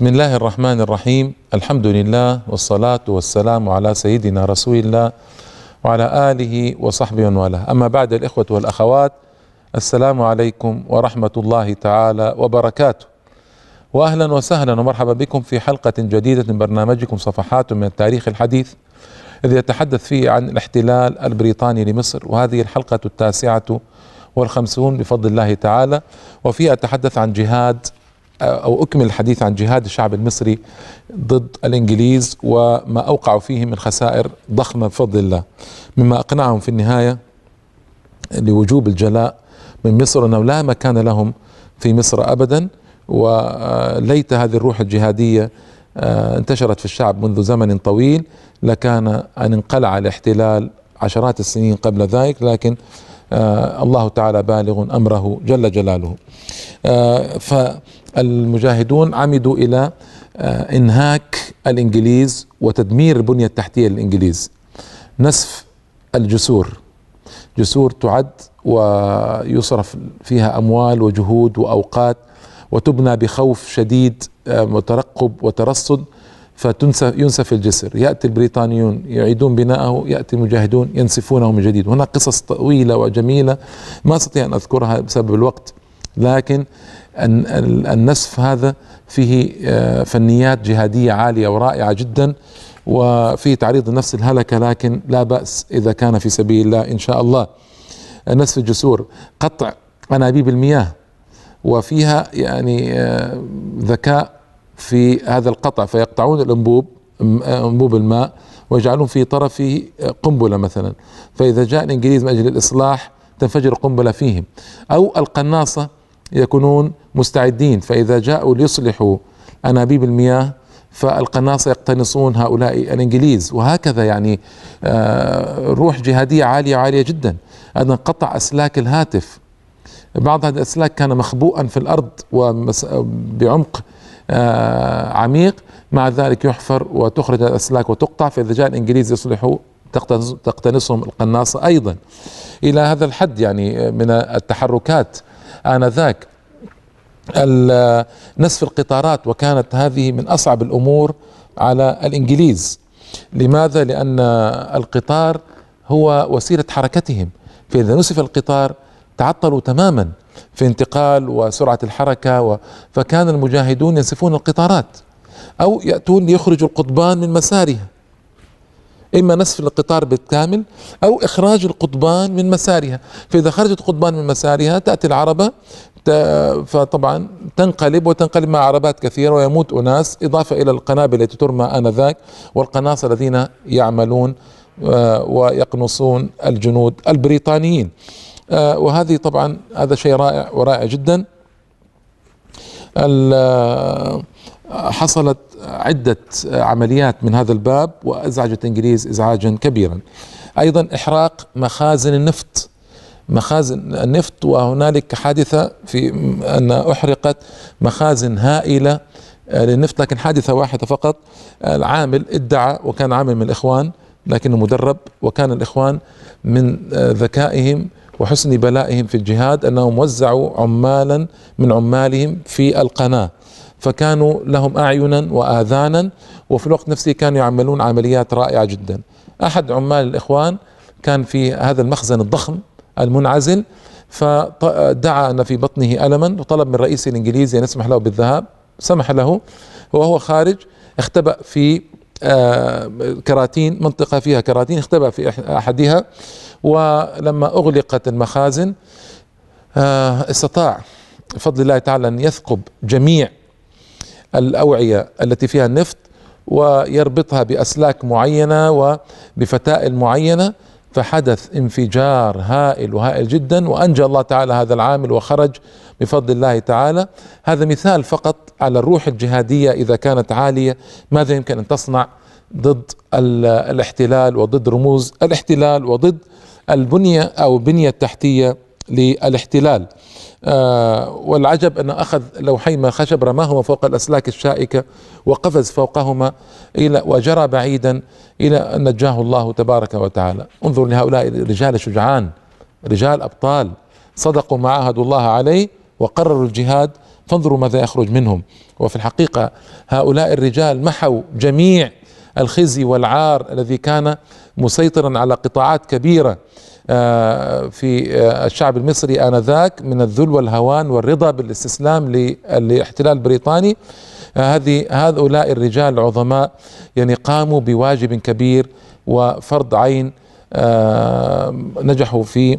بسم الله الرحمن الرحيم الحمد لله والصلاة والسلام على سيدنا رسول الله وعلى آله وصحبه ومن والاه أما بعد الإخوة والأخوات السلام عليكم ورحمة الله تعالى وبركاته وأهلا وسهلا ومرحبا بكم في حلقة جديدة من برنامجكم صفحات من التاريخ الحديث الذي يتحدث فيه عن الاحتلال البريطاني لمصر وهذه الحلقة التاسعة والخمسون بفضل الله تعالى وفيها أتحدث عن جهاد أو أكمل الحديث عن جهاد الشعب المصري ضد الإنجليز وما أوقعوا فيه من خسائر ضخمة بفضل الله مما أقنعهم في النهاية لوجوب الجلاء من مصر أنه لا مكان لهم في مصر أبدا وليت هذه الروح الجهادية آه، انتشرت في الشعب منذ زمن طويل لكان أن انقلع الاحتلال عشرات السنين قبل ذلك لكن آه، الله تعالى بالغ امره جل جلاله آه، ف المجاهدون عمدوا إلى آه، إنهاك الإنجليز وتدمير البنية التحتية للإنجليز نسف الجسور جسور تعد ويصرف فيها أموال وجهود وأوقات وتبنى بخوف شديد آه، وترقب وترصد فتنسف ينسف الجسر يأتي البريطانيون يعيدون بناءه يأتي المجاهدون ينسفونه من جديد هناك قصص طويلة وجميلة ما أستطيع أن أذكرها بسبب الوقت لكن النسف هذا فيه آه، فنيات جهادية عالية ورائعة جدا وفيه تعريض النفس الهلكة لكن لا بأس إذا كان في سبيل الله إن شاء الله نسف الجسور قطع أنابيب المياه وفيها يعني آه، ذكاء في هذا القطع فيقطعون الأنبوب أنبوب الماء ويجعلون في طرفه آه، قنبلة مثلا فإذا جاء الإنجليز من أجل الإصلاح تنفجر قنبلة فيهم أو القناصة يكونون مستعدين فإذا جاءوا ليصلحوا أنابيب المياه فالقناصة يقتنصون هؤلاء الإنجليز وهكذا يعني آه، روح جهادية عالية عالية جدا أن قطع أسلاك الهاتف بعض هذه الأسلاك كان مخبوءا في الأرض بعمق آه، عميق مع ذلك يحفر وتخرج الأسلاك وتقطع فإذا جاء الإنجليز يصلحوا تقتنصهم القناصة أيضا إلى هذا الحد يعني آه، من التحركات آنذاك نسف القطارات وكانت هذه من أصعب الأمور على الإنجليز لماذا؟ لأن القطار هو وسيلة حركتهم فإذا نسف القطار تعطلوا تماما في انتقال وسرعة الحركة و... فكان المجاهدون ينسفون القطارات أو يأتون ليخرجوا القضبان من مسارها إما نسف القطار بالكامل أو إخراج القضبان من مسارها فإذا خرجت القضبان من مسارها تأتي العربة فطبعا تنقلب وتنقلب مع عربات كثيرة ويموت أناس إضافة إلى القنابل التي ترمى آنذاك والقناص الذين يعملون آه، ويقنصون الجنود البريطانيين آه، وهذه طبعا هذا شيء رائع ورائع جدا حصلت عدة عمليات من هذا الباب وأزعجت الإنجليز إزعاجا كبيرا أيضا إحراق مخازن النفط مخازن النفط وهنالك حادثة في أن أحرقت مخازن هائلة للنفط لكن حادثة واحدة فقط العامل ادعى وكان عامل من الإخوان لكنه مدرب وكان الإخوان من ذكائهم وحسن بلائهم في الجهاد أنهم وزعوا عمالا من عمالهم في القناة فكانوا لهم أعينا وآذانا وفي الوقت نفسه كانوا يعملون عمليات رائعة جدا أحد عمال الإخوان كان في هذا المخزن الضخم المنعزل فدعا أن في بطنه ألما وطلب من رئيس الإنجليزي أن يسمح له بالذهاب سمح له وهو خارج اختبأ في آه، كراتين منطقة فيها كراتين اختبأ في أحدها ولما أغلقت المخازن آه، استطاع بفضل الله تعالى أن يثقب جميع الأوعية التي فيها النفط ويربطها بأسلاك معينة وبفتائل معينة فحدث انفجار هائل وهائل جدا وانجى الله تعالى هذا العامل وخرج بفضل الله تعالى هذا مثال فقط على الروح الجهاديه اذا كانت عاليه ماذا يمكن ان تصنع ضد الاحتلال وضد رموز الاحتلال وضد البنيه او البنيه التحتيه للاحتلال آه، والعجب أن أخذ لوحيما خشب رماهما فوق الأسلاك الشائكة وقفز فوقهما إلى وجرى بعيدا إلى أن نجاه الله تبارك وتعالى انظر لهؤلاء الرجال الشجعان رجال أبطال صدقوا ما عاهدوا الله عليه وقرروا الجهاد فانظروا ماذا يخرج منهم وفي الحقيقة هؤلاء الرجال محوا جميع الخزي والعار الذي كان مسيطرا على قطاعات كبيره آه، في آه، الشعب المصري آنذاك من الذل والهوان والرضا بالاستسلام للاحتلال البريطاني آه، هذه هؤلاء الرجال العظماء يعني قاموا بواجب كبير وفرض عين نجحوا في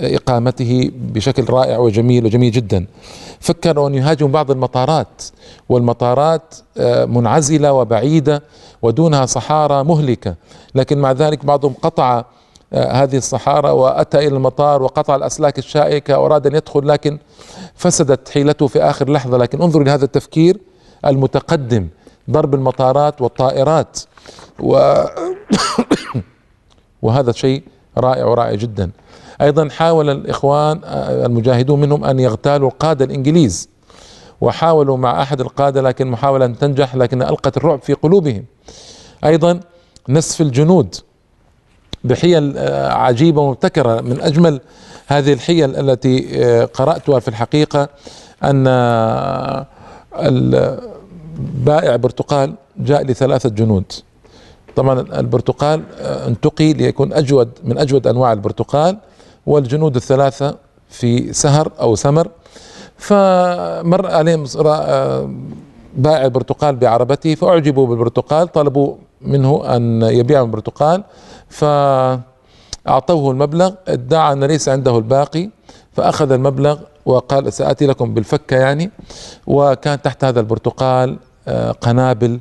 اقامته بشكل رائع وجميل وجميل جدا فكروا ان يهاجموا بعض المطارات والمطارات آه، منعزله وبعيده ودونها صحارى مهلكه لكن مع ذلك بعضهم قطع آه، هذه الصحارى واتى الى المطار وقطع الاسلاك الشائكه واراد ان يدخل لكن فسدت حيلته في اخر لحظه لكن انظر لهذا التفكير المتقدم ضرب المطارات والطائرات و وهذا شيء رائع ورائع جدا ايضا حاول الاخوان آه، المجاهدون منهم ان يغتالوا القاده الانجليز وحاولوا مع احد القاده لكن محاوله أن تنجح لكن القت الرعب في قلوبهم ايضا نصف الجنود بحيل آه، عجيبه ومبتكره من اجمل هذه الحيل التي آه، قراتها في الحقيقه ان بائع برتقال جاء لثلاثه جنود طبعا البرتقال آه، انتقي ليكون اجود من اجود انواع البرتقال والجنود الثلاثه في سهر او سمر فمر عليهم آه، بائع البرتقال بعربته فاعجبوا بالبرتقال طلبوا منه ان يبيع البرتقال فاعطوه المبلغ ادعى ان ليس عنده الباقي فاخذ المبلغ وقال ساتي لكم بالفكه يعني وكان تحت هذا البرتقال آه، قنابل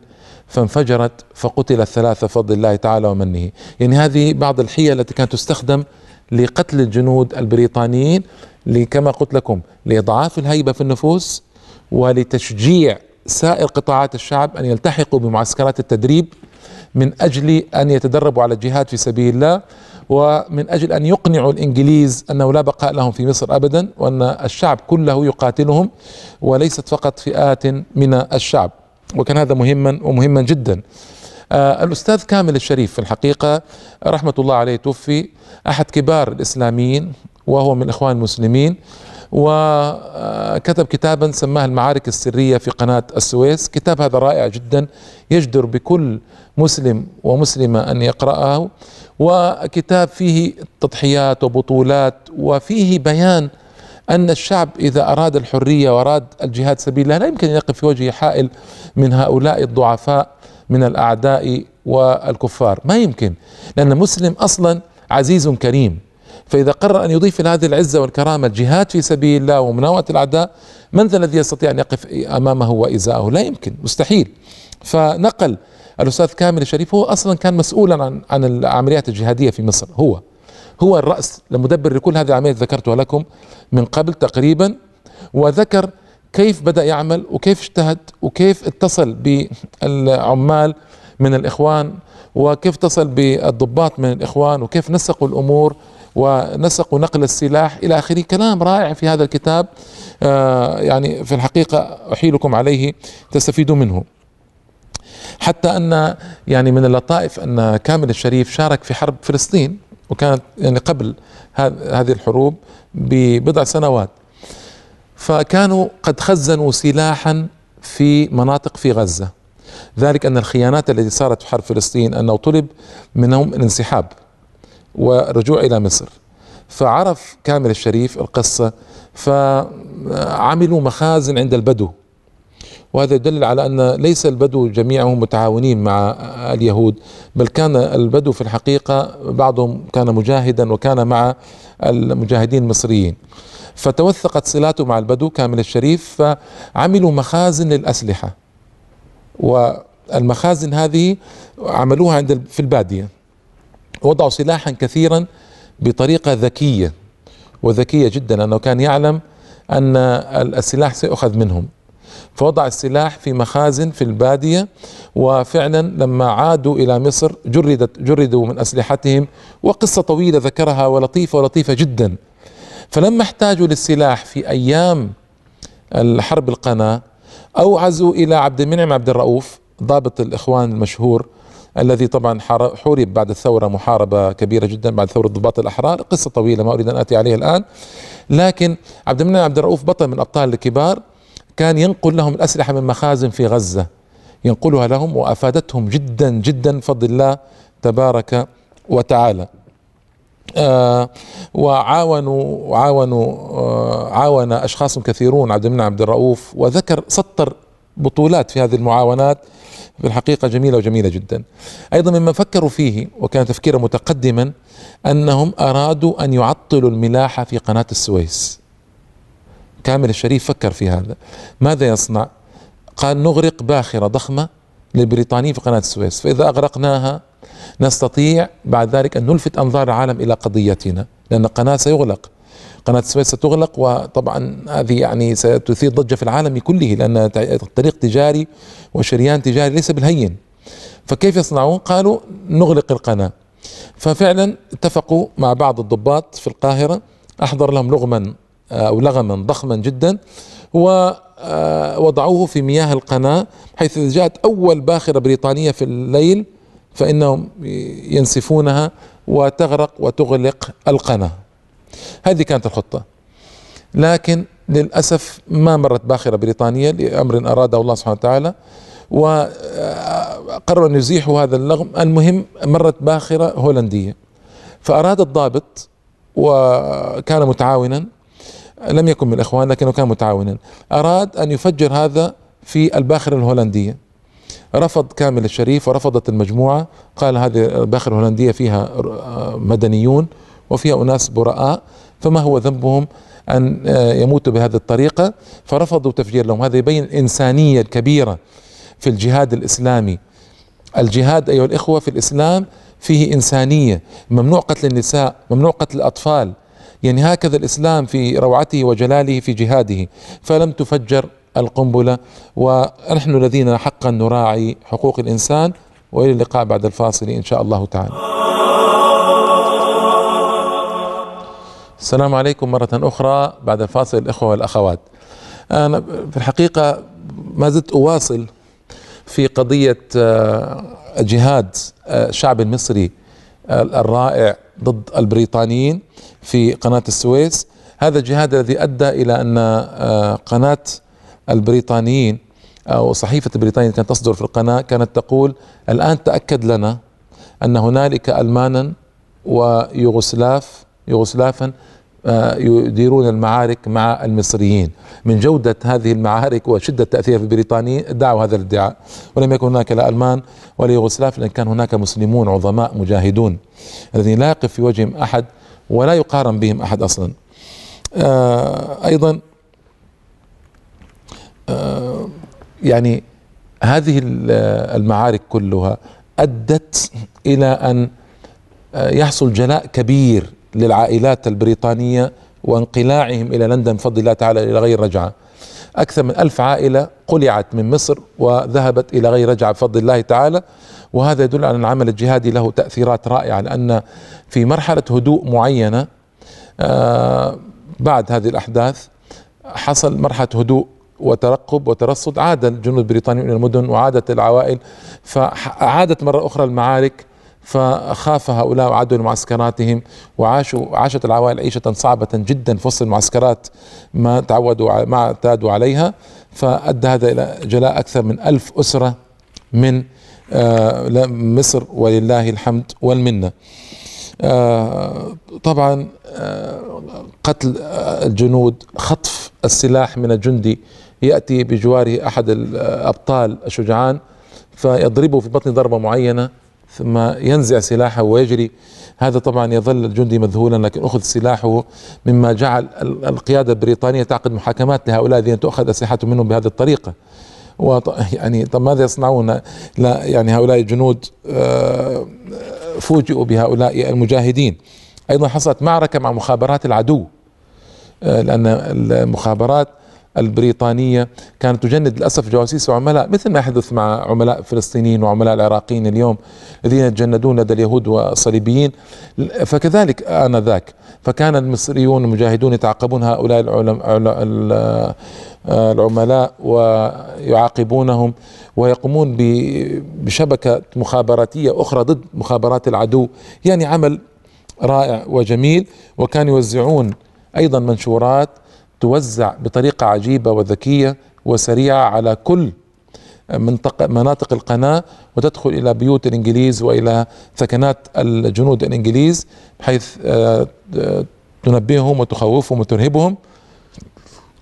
فانفجرت فقتل الثلاثة بفضل الله تعالى ومنه يعني هذه بعض الحيل التي كانت تستخدم لقتل الجنود البريطانيين كما قلت لكم لإضعاف الهيبة في النفوس ولتشجيع سائر قطاعات الشعب أن يلتحقوا بمعسكرات التدريب من أجل أن يتدربوا على الجهاد في سبيل الله ومن أجل أن يقنعوا الإنجليز أنه لا بقاء لهم في مصر أبدا وأن الشعب كله يقاتلهم وليست فقط فئات من الشعب وكان هذا مهما ومهما جدا آه، الأستاذ كامل الشريف في الحقيقة رحمة الله عليه توفي أحد كبار الإسلاميين وهو من الإخوان المسلمين وكتب آه، كتابا سماه المعارك السرية في قناة السويس كتاب هذا رائع جدا يجدر بكل مسلم ومسلمة أن يقرأه وكتاب فيه تضحيات وبطولات وفيه بيان أن الشعب إذا أراد الحرية وأراد الجهاد سبيل الله لا يمكن أن يقف في وجهه حائل من هؤلاء الضعفاء من الأعداء والكفار ما يمكن لأن مسلم أصلا عزيز كريم فإذا قرر أن يضيف إلى هذه العزة والكرامة الجهاد في سبيل الله ومناوة الأعداء من ذا الذي يستطيع أن يقف أمامه وإزاءه لا يمكن مستحيل فنقل الأستاذ كامل الشريف هو أصلا كان مسؤولا عن عن العمليات الجهادية في مصر هو هو الرأس المدبر لكل هذه العملية ذكرتها لكم من قبل تقريبا وذكر كيف بدأ يعمل وكيف اجتهد وكيف اتصل بالعمال من الإخوان وكيف اتصل بالضباط من الإخوان وكيف نسقوا الأمور ونسقوا نقل السلاح إلى آخره كلام رائع في هذا الكتاب آه يعني في الحقيقة أحيلكم عليه تستفيدوا منه حتى أن يعني من اللطائف أن كامل الشريف شارك في حرب فلسطين وكانت يعني قبل هذه الحروب ببضع سنوات فكانوا قد خزنوا سلاحا في مناطق في غزه ذلك ان الخيانات التي صارت في حرب فلسطين انه طلب منهم الانسحاب ورجوع الى مصر فعرف كامل الشريف القصه فعملوا مخازن عند البدو وهذا يدل على أن ليس البدو جميعهم متعاونين مع اليهود بل كان البدو في الحقيقة بعضهم كان مجاهدا وكان مع المجاهدين المصريين فتوثقت صلاته مع البدو كامل الشريف فعملوا مخازن للأسلحة والمخازن هذه عملوها عند في البادية وضعوا سلاحا كثيرا بطريقة ذكية وذكية جدا أنه كان يعلم أن السلاح سيؤخذ منهم فوضع السلاح في مخازن في البادية وفعلا لما عادوا إلى مصر جردت جردوا من أسلحتهم وقصة طويلة ذكرها ولطيفة ولطيفة جدا فلما احتاجوا للسلاح في أيام الحرب القناة أوعزوا إلى عبد المنعم عبد الرؤوف ضابط الإخوان المشهور الذي طبعا حورب بعد الثورة محاربة كبيرة جدا بعد ثورة ضباط الأحرار قصة طويلة ما أريد أن آتي عليها الآن لكن عبد المنعم عبد الرؤوف بطل من الأبطال الكبار كان ينقل لهم الأسلحة من مخازن في غزة ينقلها لهم وأفادتهم جدا جدا فضل الله تبارك وتعالى آه وعاونوا عاونوا آه عاون اشخاص كثيرون عبد المنعم عبد الرؤوف وذكر سطر بطولات في هذه المعاونات في الحقيقه جميله وجميله جدا. ايضا مما فكروا فيه وكان تفكيرا متقدما انهم ارادوا ان يعطلوا الملاحه في قناه السويس. كامل الشريف فكر في هذا ماذا يصنع قال نغرق باخرة ضخمة للبريطانيين في قناة السويس فإذا أغرقناها نستطيع بعد ذلك أن نلفت أنظار العالم إلى قضيتنا لأن القناة سيغلق قناة السويس ستغلق وطبعا هذه يعني ستثير ضجة في العالم كله لأن طريق تجاري وشريان تجاري ليس بالهين فكيف يصنعون قالوا نغلق القناة ففعلا اتفقوا مع بعض الضباط في القاهرة أحضر لهم لغما آه، أو لغما ضخما جدا ووضعوه آه، في مياه القناة حيث إذا جاءت أول باخرة بريطانية في الليل فإنهم ينسفونها وتغرق وتغلق القناة هذه كانت الخطة لكن للأسف ما مرت باخرة بريطانية لأمر أراده الله سبحانه وتعالى وقرروا آه، أن يزيحوا هذا اللغم المهم مرت باخرة هولندية فأراد الضابط وكان متعاونا لم يكن من الإخوان لكنه كان متعاونا أراد أن يفجر هذا في الباخرة الهولندية رفض كامل الشريف ورفضت المجموعة قال هذه الباخرة الهولندية فيها مدنيون وفيها أناس براء فما هو ذنبهم أن آه، يموتوا بهذه الطريقة فرفضوا تفجير لهم هذا يبين الإنسانية الكبيرة في الجهاد الإسلامي الجهاد أيها الإخوة في الإسلام فيه إنسانية ممنوع قتل النساء ممنوع قتل الأطفال يعني هكذا الإسلام في روعته وجلاله في جهاده فلم تفجر القنبلة ونحن الذين حقا نراعي حقوق الإنسان وإلى اللقاء بعد الفاصل إن شاء الله تعالى السلام عليكم مرة أخرى بعد الفاصل الإخوة والأخوات أنا في الحقيقة ما زلت أواصل في قضية آه، جهاد الشعب آه، المصري آه، الرائع ضد البريطانيين في قناة السويس هذا الجهاد الذي أدى إلى أن آه، قناة البريطانيين أو صحيفة بريطانيا كانت تصدر في القناة كانت تقول الآن تأكد لنا أن هنالك ألمانا ويوغوسلاف يوغوسلافا آه، يديرون المعارك مع المصريين من جودة هذه المعارك وشدة تأثيرها في بريطانيا دعوا هذا الادعاء ولم يكن هناك لا ألمان ولا يوغوسلاف لأن كان هناك مسلمون عظماء مجاهدون الذين لا يقف في وجههم أحد ولا يقارن بهم احد اصلا آه، ايضا آه، يعني هذه المعارك كلها ادت الى ان آه، يحصل جلاء كبير للعائلات البريطانيه وانقلاعهم الى لندن بفضل الله تعالى الى غير رجعه. اكثر من ألف عائله قلعت من مصر وذهبت الى غير رجعه بفضل الله تعالى وهذا يدل على أن العمل الجهادي له تأثيرات رائعة لأن في مرحلة هدوء معينة آه، بعد هذه الأحداث حصل مرحلة هدوء وترقب وترصد عاد الجنود البريطانيون إلى المدن وعادت العوائل فعادت مرة أخرى المعارك فخاف هؤلاء وعادوا لمعسكراتهم وعاشوا عاشت العوائل عيشة صعبة جدا في وسط المعسكرات ما تعودوا ما اعتادوا عليها فأدى هذا إلى جلاء أكثر من ألف أسرة من آه، مصر ولله الحمد والمنه آه، طبعا آه، قتل الجنود خطف السلاح من الجندي ياتي بجواره احد الابطال الشجعان فيضربه في بطن ضربه معينه ثم ينزع سلاحه ويجري هذا طبعا يظل الجندي مذهولا لكن اخذ سلاحه مما جعل القياده البريطانيه تعقد محاكمات لهؤلاء الذين تؤخذ اسلحتهم منهم بهذه الطريقه يعني طب ماذا يصنعون لا يعني هؤلاء الجنود آه، فوجئوا بهؤلاء المجاهدين ايضا حصلت معركه مع مخابرات العدو آه، لان المخابرات البريطانية كانت تجند للأسف جواسيس وعملاء مثل ما يحدث مع عملاء فلسطينيين وعملاء العراقيين اليوم الذين يتجندون لدى اليهود والصليبيين فكذلك آنذاك فكان المصريون المجاهدون يتعاقبون هؤلاء العملاء ويعاقبونهم ويقومون بشبكة مخابراتية أخرى ضد مخابرات العدو يعني عمل رائع وجميل وكانوا يوزعون أيضا منشورات توزع بطريقة عجيبة وذكية وسريعة على كل منطقة مناطق القناة وتدخل إلى بيوت الإنجليز وإلى ثكنات الجنود الإنجليز بحيث آه، آه، تنبههم وتخوفهم وترهبهم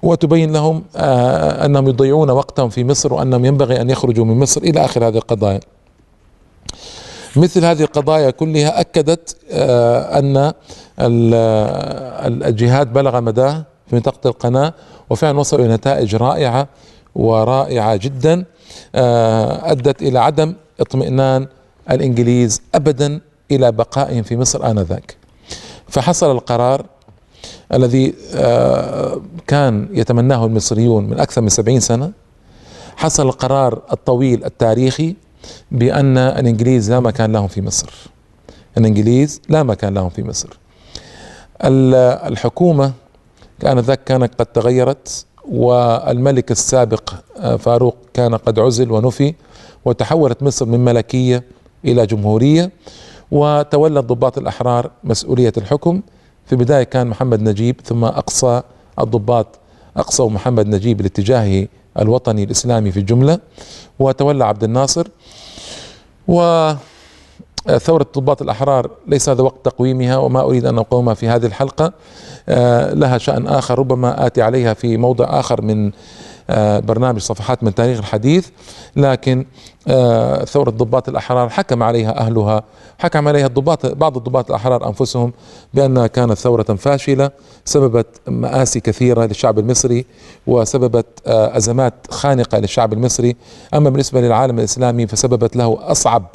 وتبين لهم آه، أنهم يضيعون وقتهم في مصر وأنهم ينبغي أن يخرجوا من مصر إلى آخر هذه القضايا مثل هذه القضايا كلها أكدت أن الجهاد بلغ مداه في منطقة القناة وفعلا وصلوا إلى نتائج رائعة ورائعة جدا آه، أدت إلى عدم اطمئنان الإنجليز أبدا إلى بقائهم في مصر آنذاك فحصل القرار الذي آه، كان يتمناه المصريون من أكثر من سبعين سنة حصل القرار الطويل التاريخي بأن الإنجليز لا مكان لهم في مصر الإنجليز لا مكان لهم في مصر الحكومة كان ذاك كانت قد تغيرت والملك السابق آه، فاروق كان قد عزل ونفي وتحولت مصر من ملكية إلى جمهورية وتولى الضباط الأحرار مسؤولية الحكم في البداية كان محمد نجيب ثم أقصى الضباط أقصوا محمد نجيب لاتجاهه الوطني الإسلامي في الجملة وتولى عبد الناصر و ثورة الضباط الأحرار ليس هذا وقت تقويمها وما أريد أن أقومها في هذه الحلقة آه، لها شأن آخر ربما آتي عليها في موضع آخر من آه، برنامج صفحات من تاريخ الحديث لكن آه، ثورة ضباط الأحرار حكم عليها أهلها حكم عليها الضباط بعض الضباط الأحرار أنفسهم بأنها كانت ثورة فاشلة سببت مآسي كثيرة للشعب المصري وسببت أزمات خانقة للشعب المصري أما بالنسبة للعالم الإسلامي فسببت له أصعب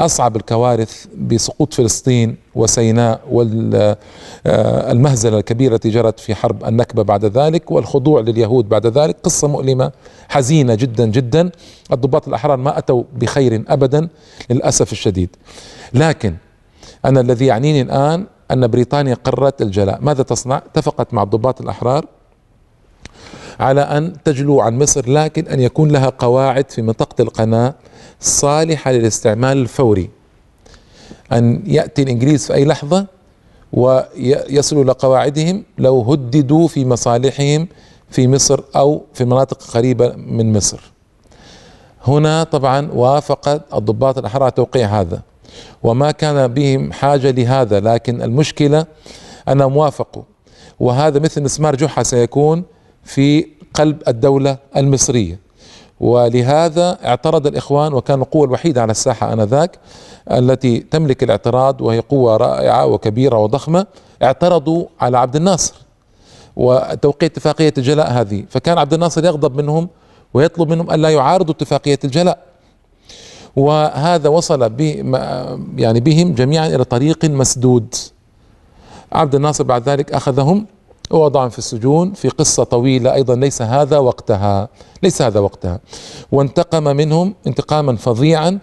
أصعب الكوارث بسقوط فلسطين وسيناء والمهزلة آه، الكبيرة التي جرت في حرب النكبة بعد ذلك والخضوع لليهود بعد ذلك قصة مؤلمة حزينة جدا جدا الضباط الأحرار ما أتوا بخير أبدا للأسف الشديد لكن أنا الذي يعنيني الآن أن بريطانيا قررت الجلاء ماذا تصنع؟ اتفقت مع الضباط الأحرار على أن تجلو عن مصر لكن أن يكون لها قواعد في منطقة القناة صالحة للاستعمال الفوري أن يأتي الإنجليز في أي لحظة ويصلوا إلى قواعدهم لو هددوا في مصالحهم في مصر أو في مناطق قريبة من مصر هنا طبعا وافقت الضباط الأحرار توقيع هذا وما كان بهم حاجة لهذا لكن المشكلة أنهم وافقوا وهذا مثل مسمار جحا سيكون في قلب الدولة المصرية ولهذا اعترض الإخوان وكان القوة الوحيدة على الساحة آنذاك التي تملك الاعتراض وهي قوة رائعة وكبيرة وضخمة اعترضوا على عبد الناصر وتوقيع اتفاقية الجلاء هذه فكان عبد الناصر يغضب منهم ويطلب منهم ألا يعارضوا اتفاقية الجلاء وهذا وصل بهم يعني بهم جميعا إلى طريق مسدود عبد الناصر بعد ذلك أخذهم ووضعهم في السجون في قصة طويلة أيضا ليس هذا وقتها ليس هذا وقتها وانتقم منهم انتقاما فظيعا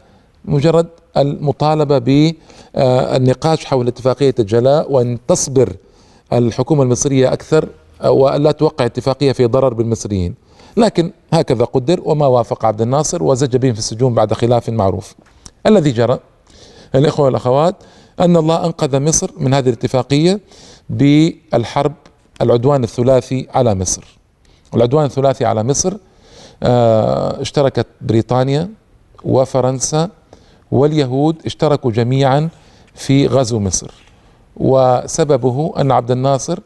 مجرد المطالبة بالنقاش حول اتفاقية الجلاء وأن تصبر الحكومة المصرية أكثر وألا توقع اتفاقية في ضرر بالمصريين لكن هكذا قدر وما وافق عبد الناصر وزج بهم في السجون بعد خلاف معروف الذي جرى الإخوة والأخوات أن الله أنقذ مصر من هذه الاتفاقية بالحرب العدوان الثلاثي على مصر العدوان الثلاثي على مصر آه، اشتركت بريطانيا وفرنسا واليهود اشتركوا جميعا في غزو مصر وسببه ان عبد الناصر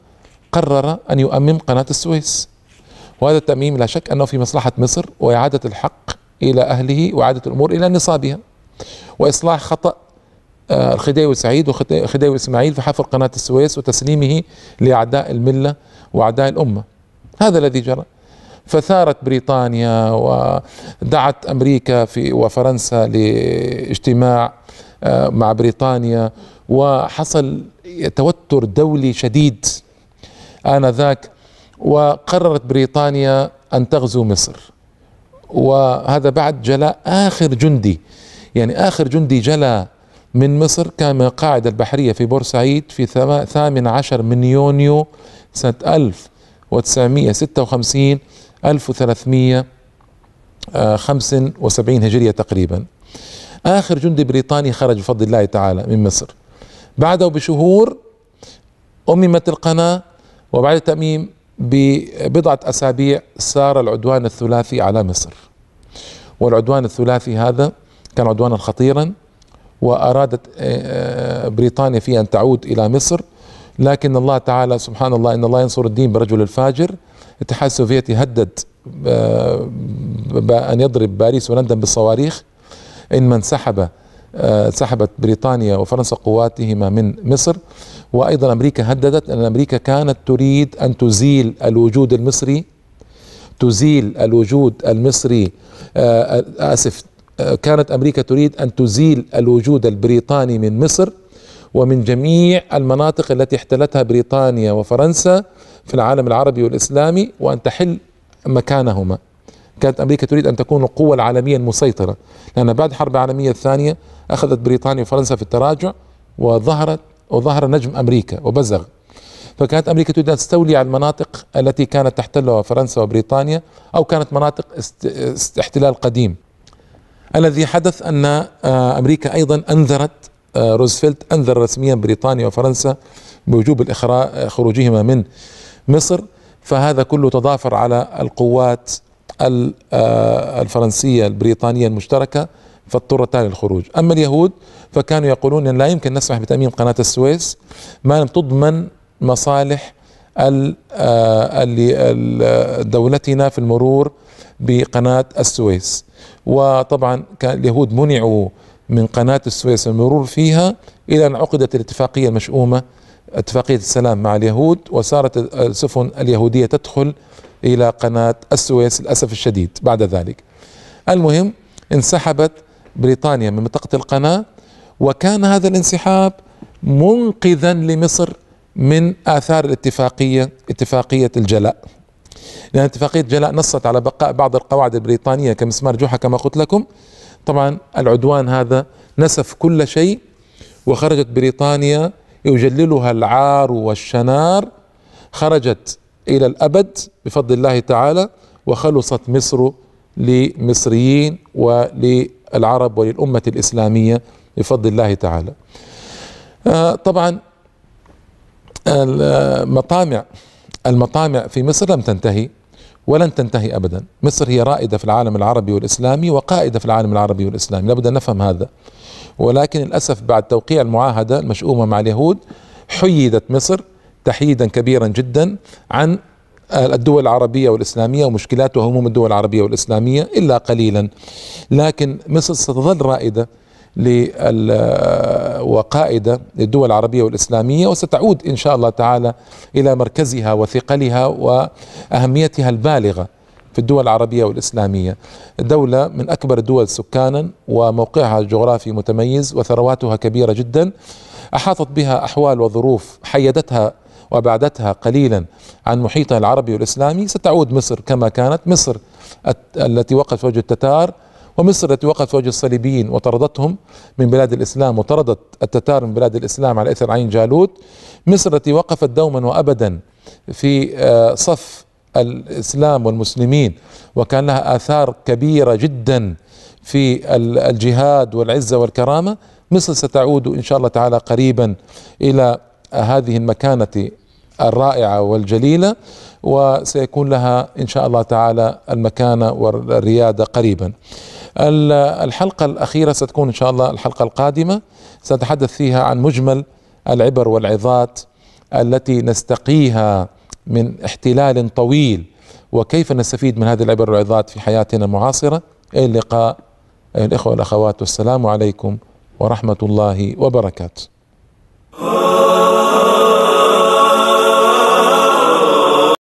قرر ان يؤمم قناه السويس وهذا التأميم لا شك أنه في مصلحة مصر وإعادة الحق إلى أهله وإعادة الأمور إلى نصابها وإصلاح خطأ آه، الخديوي سعيد وخديوي اسماعيل في حفر قناه السويس وتسليمه لاعداء المله واعداء الامه هذا الذي جرى فثارت بريطانيا ودعت امريكا في وفرنسا لاجتماع آه، مع بريطانيا وحصل توتر دولي شديد آنذاك وقررت بريطانيا أن تغزو مصر وهذا بعد جلاء آخر جندي يعني آخر جندي جلى من مصر كان من القاعدة البحرية في بورسعيد في ثامن عشر من يونيو سنة ألف وتسعمية ستة وخمسين ألف وثلاثمية خمس وسبعين هجرية تقريبا آخر جندي بريطاني خرج بفضل الله تعالى من مصر بعده بشهور أممت القناة وبعد التأميم ببضعة أسابيع سار العدوان الثلاثي على مصر والعدوان الثلاثي هذا كان عدوانا خطيرا وأرادت آه، آه، بريطانيا في أن تعود إلى مصر لكن الله تعالى سبحان الله إن الله ينصر الدين برجل الفاجر الاتحاد السوفيتي هدد آه، بأن يضرب باريس ولندن بالصواريخ إن من سحب سحبت بريطانيا وفرنسا قواتهما من مصر وأيضا أمريكا هددت أن أمريكا كانت تريد أن تزيل الوجود المصري تزيل الوجود المصري آسف كانت امريكا تريد ان تزيل الوجود البريطاني من مصر ومن جميع المناطق التي احتلتها بريطانيا وفرنسا في العالم العربي والاسلامي وان تحل مكانهما كانت امريكا تريد ان تكون القوه العالميه المسيطره لان بعد الحرب العالميه الثانيه اخذت بريطانيا وفرنسا في التراجع وظهرت وظهر نجم امريكا وبزغ فكانت امريكا تريد ان تستولي على المناطق التي كانت تحتلها فرنسا وبريطانيا او كانت مناطق است... احتلال قديم الذي حدث أن آه، أمريكا أيضا أنذرت آه، روزفلت أنذر رسميا بريطانيا وفرنسا بوجوب الإخراج آه، خروجهما من مصر فهذا كله تضافر على القوات الفرنسية البريطانية المشتركة فاضطرتا للخروج أما اليهود فكانوا يقولون أن لا يمكن نسمح بتأميم قناة السويس ما لم تضمن مصالح دولتنا في المرور بقناة السويس وطبعا كان اليهود منعوا من قناة السويس المرور فيها إلى أن عقدت الاتفاقية المشؤومة اتفاقية السلام مع اليهود وصارت السفن اليهودية تدخل إلى قناة السويس للأسف الشديد بعد ذلك المهم انسحبت بريطانيا من منطقة القناة وكان هذا الانسحاب منقذا لمصر من آثار الاتفاقية اتفاقية الجلاء لأن اتفاقية جلاء نصت على بقاء بعض القواعد البريطانية كمسمار جحا كما قلت لكم طبعا العدوان هذا نسف كل شيء وخرجت بريطانيا يجللها العار والشنار خرجت إلى الأبد بفضل الله تعالى وخلصت مصر لمصريين وللعرب وللأمة الإسلامية بفضل الله تعالى آه، طبعا مطامع المطامع في مصر لم تنتهي ولن تنتهي ابدا مصر هي رائده في العالم العربي والاسلامي وقائده في العالم العربي والاسلامي لابد ان نفهم هذا ولكن للاسف بعد توقيع المعاهده المشؤومه مع اليهود حيدت مصر تحييدا كبيرا جدا عن الدول العربية والإسلامية ومشكلات وهموم الدول العربية والإسلامية إلا قليلا لكن مصر ستظل رائدة وقائدة للدول العربية والإسلامية وستعود إن شاء الله تعالى إلى مركزها وثقلها وأهميتها البالغة في الدول العربية والإسلامية دولة من أكبر الدول سكانا وموقعها الجغرافي متميز وثرواتها كبيرة جدا أحاطت بها أحوال وظروف حيدتها وبعدتها قليلا عن محيطها العربي والإسلامي ستعود مصر كما كانت مصر التي وقفت وجه التتار ومصر التي وقفت في وجه الصليبيين وطردتهم من بلاد الإسلام وطردت التتار من بلاد الإسلام على إثر عين جالوت مصر التي وقفت دوما وأبدا في آه، صف الإسلام والمسلمين وكان لها آثار كبيرة جدا في الجهاد والعزة والكرامة مصر ستعود إن شاء الله تعالى قريبا إلى هذه المكانة الرائعة والجليلة وسيكون لها إن شاء الله تعالى المكانة والريادة قريبا الحلقة الأخيرة ستكون إن شاء الله الحلقة القادمة سنتحدث فيها عن مجمل العبر والعظات التي نستقيها من احتلال طويل وكيف نستفيد من هذه العبر والعظات في حياتنا المعاصرة إلى اللقاء أيها الإخوة والأخوات والسلام عليكم ورحمة الله وبركاته